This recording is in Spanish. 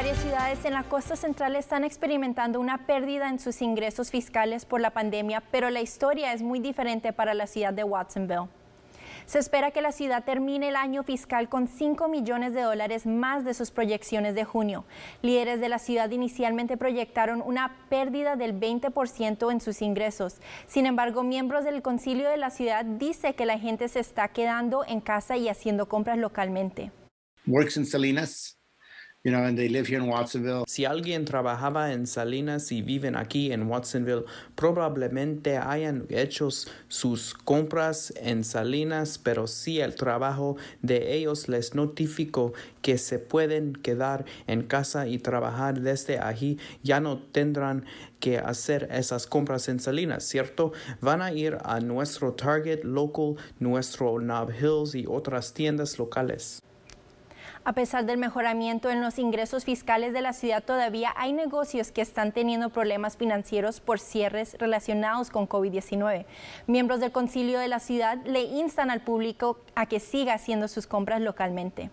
Varias ciudades en la costa central están experimentando una pérdida en sus ingresos fiscales por la pandemia, pero la historia es muy diferente para la ciudad de Watsonville. Se espera que la ciudad termine el año fiscal con 5 millones de dólares más de sus proyecciones de junio. Líderes de la ciudad inicialmente proyectaron una pérdida del 20% en sus ingresos. Sin embargo, miembros del concilio de la ciudad dice que la gente se está quedando en casa y haciendo compras localmente. Works Salinas si alguien trabajaba en Salinas y viven aquí en Watsonville, probablemente hayan hecho sus compras en Salinas, pero si el trabajo de ellos les notificó que se pueden quedar en casa y trabajar desde allí, ya no tendrán que hacer esas compras en Salinas, ¿cierto? Van a ir a nuestro Target local, nuestro Knob Hills y otras tiendas locales. A pesar del mejoramiento en los ingresos fiscales de la ciudad, todavía hay negocios que están teniendo problemas financieros por cierres relacionados con COVID-19. Miembros del Concilio de la ciudad le instan al público a que siga haciendo sus compras localmente.